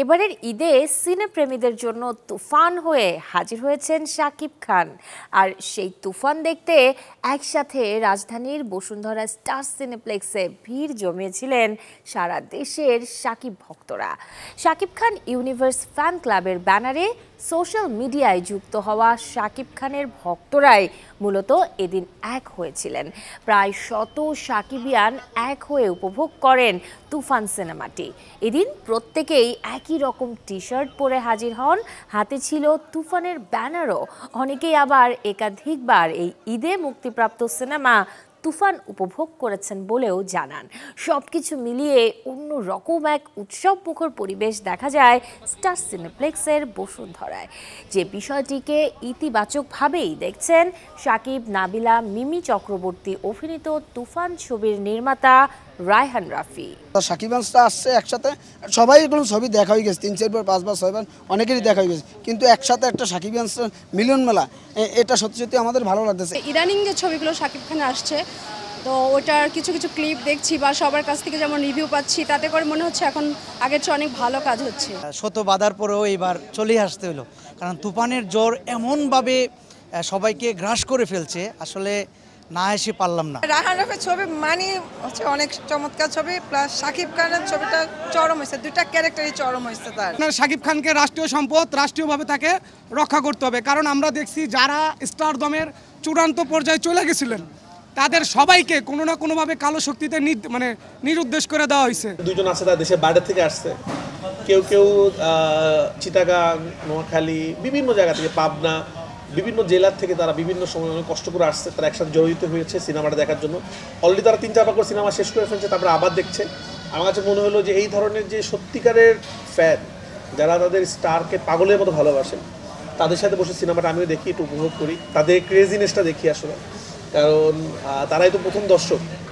এবারের ঈদে সিনেপ্রেমীদের জন্য তুফান হয়ে হাজির হয়েছেন শাকিব খান আর সেই তুফান দেখতে একসাথে রাজধানীর বসুন্ধরা স্টার সিনেপ্লেক্সে ভিড় জমিয়েছিলেন সারা দেশের শাকিব ভক্তরা শাকিব খান ইউনিভার্স ফ্যান ক্লাবের ব্যানারে সোশ্যাল মিডিয়ায় যুক্ত হওয়া শাকিব খানের ভক্তরাই মূলত এদিন এক হয়েছিলেন প্রায় শত শাকিবিয়ান এক হয়ে উপভোগ করেন তুফান সিনেমাটি এদিন প্রত্যেকেই এক একই রকম টি শার্ট পরে হাজির হন হাতে ছিল তুফানের ব্যানারও অনেকেই আবার একাধিকবার এই ঈদে মুক্তিপ্রাপ্ত সিনেমা তুফান উপভোগ করেছেন বলেও জানান সব কিছু মিলিয়ে অন্য রকম এক উৎসব মুখর পরিবেশ দেখা যায় স্টার সিনেপ্লেক্সের বসুন্ধরায় যে বিষয়টিকে ইতিবাচকভাবেই দেখছেন সাকিব নাবিলা মিমি চক্রবর্তী অভিনীত তুফান ছবির নির্মাতা রায়হান রাফি সাকিব আসছে একসাথে সবাই এগুলো ছবি দেখা হয়ে গেছে তিন চারবার পাঁচবার ছয়বার অনেকেরই দেখা হয়ে গেছে কিন্তু একসাথে একটা সাকিব আনসার মিলন মেলা এটা সত্যি সত্যি আমাদের ভালো লাগতেছে ইদানিং যে ছবিগুলো সাকিব খান আসছে তো ওটার কিছু কিছু ক্লিপ দেখছি বা সবার কাছ থেকে যেমন রিভিউ পাচ্ছি তাতে করে মনে হচ্ছে এখন আগের চেয়ে অনেক ভালো কাজ হচ্ছে শত বাধার পরেও এবার চলে আসতে হলো কারণ তুফানের জ্বর এমনভাবে সবাইকে গ্রাস করে ফেলছে আসলে না এসে পারলাম না রাহান রাফের ছবি মানি হচ্ছে অনেক চমৎকার ছবি প্লাস সাকিব খানের ছবিটা চরম হয়েছে দুইটা ক্যারেক্টারই চরম হয়েছে তার সাকিব খানকে রাষ্ট্রীয় সম্পদ রাষ্ট্রীয়ভাবে তাকে রক্ষা করতে হবে কারণ আমরা দেখছি যারা স্টার দমের চূড়ান্ত পর্যায়ে চলে গেছিলেন তাদের সবাইকে কোনো না কোনোভাবে কালো শক্তিতে মানে নিরুদ্দেশ করে দেওয়া হয়েছে দুজন আছে তার দেশের বাইরে থেকে আসছে কেউ কেউ চিটাগাং নোয়াখালী বিভিন্ন জায়গা থেকে পাবনা বিভিন্ন জেলার থেকে তারা বিভিন্ন সময় অনেক কষ্ট করে আসছে তারা একসাথে জড়িত হয়েছে সিনেমাটা দেখার জন্য অলরেডি তারা তিন চারবার করে সিনেমা শেষ করে ফেলছে তারপরে আবার দেখছে আমার কাছে মনে হলো যে এই ধরনের যে সত্যিকারের ফ্যান যারা তাদের স্টারকে পাগলের মতো ভালোবাসেন তাদের সাথে বসে সিনেমাটা আমিও দেখি একটু উপভোগ করি তাদের ক্রেজিনেসটা দেখি আসলে কারণ তারাই তো প্রথম দর্শক